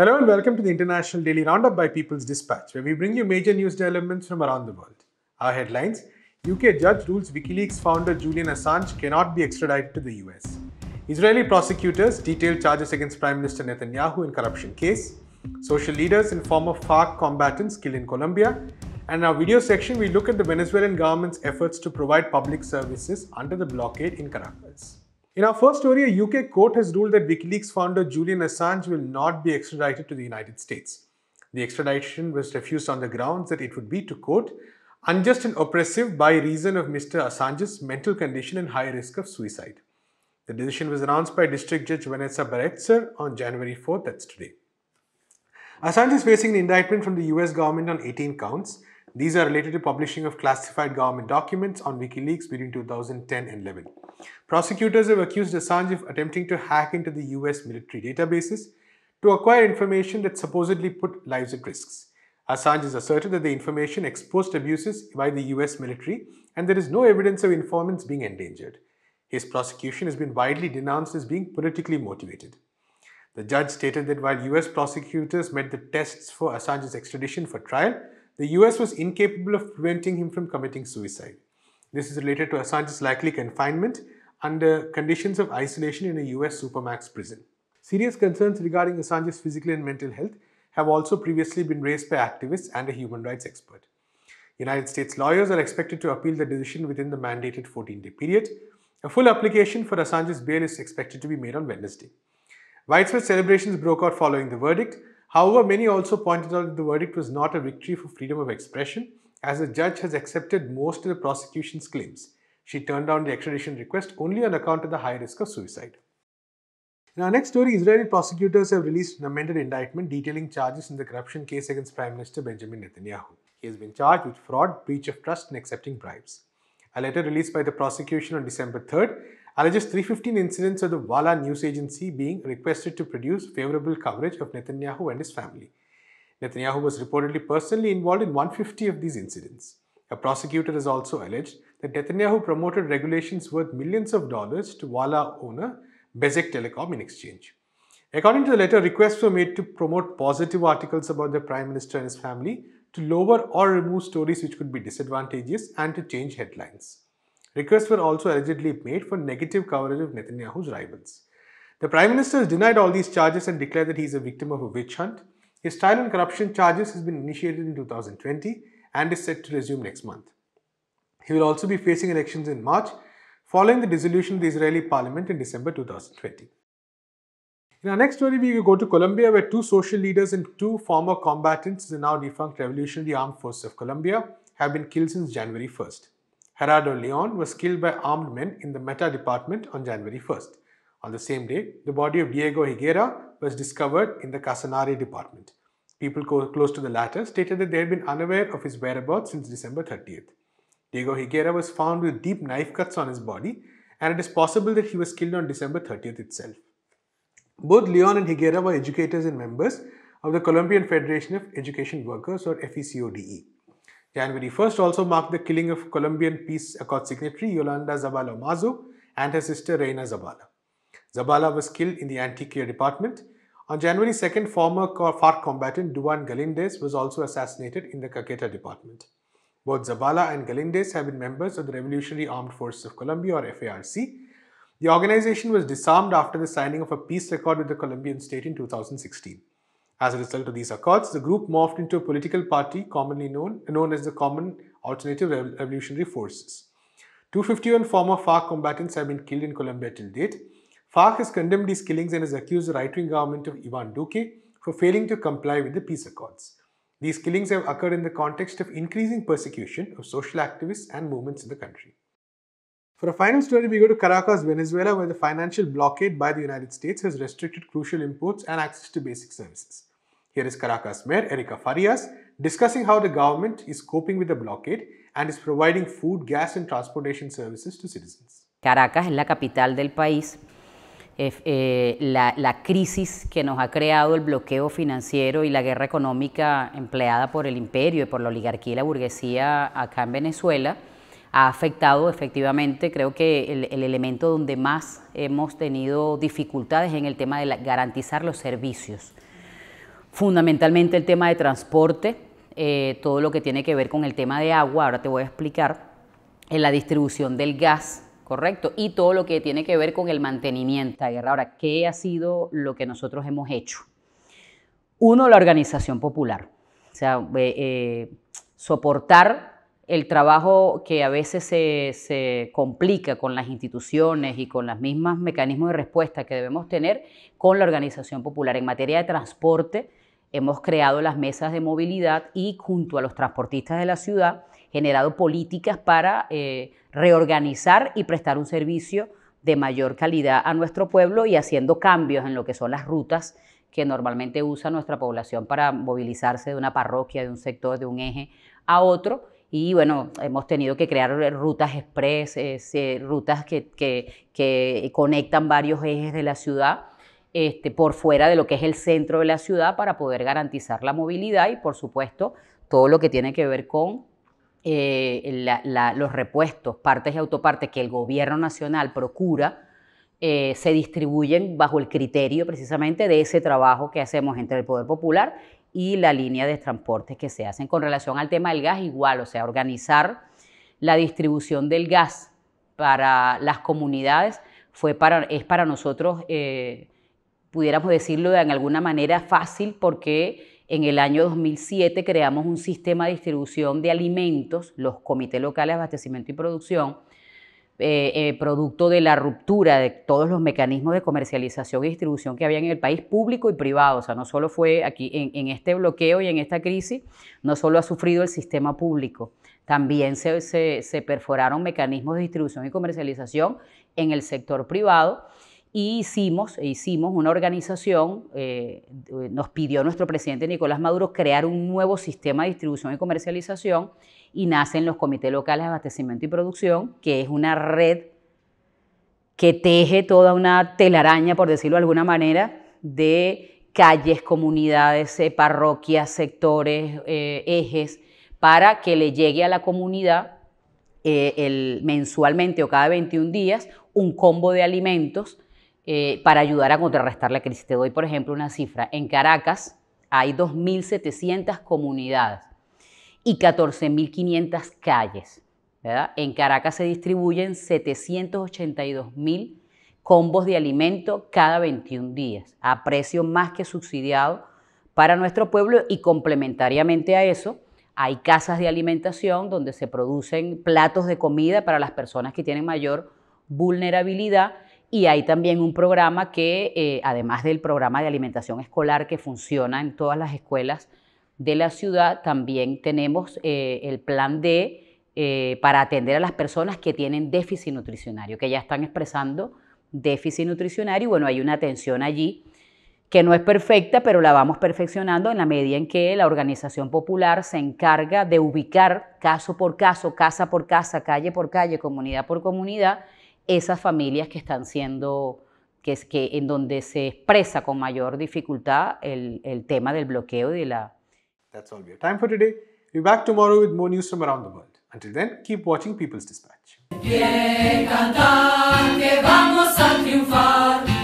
Hello and welcome to the International Daily Roundup by People's Dispatch, where we bring you major news developments from around the world. Our headlines UK judge rules WikiLeaks founder Julian Assange cannot be extradited to the US. Israeli prosecutors detail charges against Prime Minister Netanyahu in corruption case. Social leaders and former FARC combatants killed in Colombia. And in our video section, we look at the Venezuelan government's efforts to provide public services under the blockade in Caracas. In our first story, a UK court has ruled that WikiLeaks founder Julian Assange will not be extradited to the United States. The extradition was refused on the grounds that it would be, to quote, unjust and oppressive by reason of Mr. Assange's mental condition and high risk of suicide. The decision was announced by District Judge Vanessa Baretzer on January 4th, that's today. Assange is facing an indictment from the US government on 18 counts. These are related to publishing of classified government documents on WikiLeaks between 2010 and 11. Prosecutors have accused Assange of attempting to hack into the US military databases to acquire information that supposedly put lives at risk. Assange has asserted that the information exposed abuses by the US military and there is no evidence of informants being endangered. His prosecution has been widely denounced as being politically motivated. The judge stated that while US prosecutors met the tests for Assange's extradition for trial, the US was incapable of preventing him from committing suicide. This is related to Assange's likely confinement under conditions of isolation in a US supermax prison. Serious concerns regarding Assange's physical and mental health have also previously been raised by activists and a human rights expert. United States lawyers are expected to appeal the decision within the mandated 14-day period. A full application for Assange's bail is expected to be made on Wednesday. Widespread celebrations broke out following the verdict. However, many also pointed out that the verdict was not a victory for freedom of expression, as the judge has accepted most of the prosecution's claims, she turned down the extradition request only on account of the high risk of suicide. In our next story, Israeli prosecutors have released an amended indictment detailing charges in the corruption case against Prime Minister Benjamin Netanyahu. He has been charged with fraud, breach of trust, and accepting bribes. A letter released by the prosecution on December 3rd alleges 315 incidents of the Walla news agency being requested to produce favorable coverage of Netanyahu and his family. Netanyahu was reportedly personally involved in 150 of these incidents. A prosecutor has also alleged that Netanyahu promoted regulations worth millions of dollars to Walla owner Bezek Telecom in exchange. According to the letter, requests were made to promote positive articles about the Prime Minister and his family, to lower or remove stories which could be disadvantageous, and to change headlines. Requests were also allegedly made for negative coverage of Netanyahu's rivals. The Prime Minister has denied all these charges and declared that he is a victim of a witch hunt. His trial on corruption charges has been initiated in 2020 and is set to resume next month. He will also be facing elections in March following the dissolution of the Israeli parliament in December 2020. In our next story, we go to Colombia where two social leaders and two former combatants of the now defunct Revolutionary Armed Forces of Colombia have been killed since January 1st. Gerardo Leon was killed by armed men in the Meta department on January 1st. On the same day, the body of Diego Higuera, was discovered in the Casanare department. People close to the latter stated that they had been unaware of his whereabouts since December 30th. Diego Higuera was found with deep knife cuts on his body and it is possible that he was killed on December 30th itself. Both Leon and Higuera were educators and members of the Colombian Federation of Education Workers or FECODE. January 1st also marked the killing of Colombian Peace Accord signatory Yolanda Zabala Mazo and her sister Reina Zabala. Zabala was killed in the anti department. On January 2nd, former FARC combatant Duan Galindez was also assassinated in the Caqueta department. Both Zabala and Galindez have been members of the Revolutionary Armed Forces of Colombia or FARC. The organization was disarmed after the signing of a peace accord with the Colombian state in 2016. As a result of these accords, the group morphed into a political party commonly known, known as the Common Alternative Revolutionary Forces. 251 former FARC combatants have been killed in Colombia till date. Farc has condemned these killings and has accused the right-wing government of Ivan Duque for failing to comply with the peace accords. These killings have occurred in the context of increasing persecution of social activists and movements in the country. For a final story, we go to Caracas, Venezuela, where the financial blockade by the United States has restricted crucial imports and access to basic services. Here is Caracas Mayor Erika Farias discussing how the government is coping with the blockade and is providing food, gas and transportation services to citizens. Caracas es la capital del país Eh, la, crisis que nos ha creado el bloqueo financiero y la guerra económica empleada por el imperio y por la oligarquía y la burguesía acá en Venezuela, ha afectado efectivamente, creo que el, elemento donde más hemos tenido dificultades en el tema de garantizar los servicios. Fundamentalmente el tema de transporte, eh, todo lo que tiene que ver con el tema de agua, ahora te voy a explicar, en la distribución del gas, Correcto. Y todo lo que tiene que ver con el mantenimiento de guerra. Ahora, ¿qué ha sido lo que nosotros hemos hecho? Uno, la organización popular. O sea, eh, eh, soportar el trabajo que a veces se, se, complica con las instituciones y con los mismos mecanismos de respuesta que debemos tener con la organización popular. En materia de transporte, hemos creado las mesas de movilidad y junto a los transportistas de la ciudad generado políticas para eh, reorganizar y prestar un servicio de mayor calidad a nuestro pueblo y haciendo cambios en lo que son las rutas que normalmente usa nuestra población para movilizarse de una parroquia, de un sector, de un eje a otro. Y bueno, hemos tenido que crear rutas express, eh, rutas que, que, conectan varios ejes de la ciudad este, por fuera de lo que es el centro de la ciudad para poder garantizar la movilidad y por supuesto todo lo que tiene que ver con eh, los repuestos, partes y autopartes que el gobierno nacional procura, eh, se distribuyen bajo el criterio precisamente de ese trabajo que hacemos entre el Poder Popular y la línea de transportes que se hacen. Con relación al tema del gas, igual, o sea, organizar la distribución del gas para las comunidades fue para, es para nosotros, eh, pudiéramos decirlo de alguna manera fácil, porque en el año 2007 creamos un sistema de distribución de alimentos, los comités locales de abastecimiento y producción, eh, eh, producto de la ruptura de todos los mecanismos de comercialización y distribución que había en el país, público y privado. O sea, no solo fue aquí, en, este bloqueo y en esta crisis, no solo ha sufrido el sistema público, también se perforaron mecanismos de distribución y comercialización en el sector privado y hicimos, e hicimos una organización, eh, nos pidió nuestro presidente Nicolás Maduro crear un nuevo sistema de distribución y comercialización y nacen los comités locales de abastecimiento y producción, que es una red que teje toda una telaraña, por decirlo de alguna manera, de calles, comunidades, eh, parroquias, sectores, eh, ejes, para que le llegue a la comunidad el, mensualmente o cada 21 días un combo de alimentos eh, para ayudar a contrarrestar la crisis. Te doy, por ejemplo, una cifra. En Caracas hay 2.700 comunidades y 14.500 calles. En Caracas se distribuyen 782.000 combos de alimento cada 21 días, a precio más que subsidiado para nuestro pueblo y complementariamente a eso, hay casas de alimentación donde se producen platos de comida para las personas que tienen mayor vulnerabilidad y hay también un programa que, eh, además del programa de alimentación escolar que funciona en todas las escuelas de la ciudad, también tenemos eh, el plan de eh, para atender a las personas que tienen déficit nutricionario, que ya están expresando déficit nutricionario. Y bueno, hay una atención allí que no es perfecta, pero la vamos perfeccionando en la medida en que la organización popular se encarga de ubicar caso por caso, casa por casa, calle por calle, comunidad por comunidad, esas familias que están siendo, que es que en donde se expresa con mayor dificultad el, el tema del bloqueo y de la... That's all we have time for today. We'll be back tomorrow with more news from around the world. Until then, keep watching People's Dispatch. cantar, que vamos a triunfar.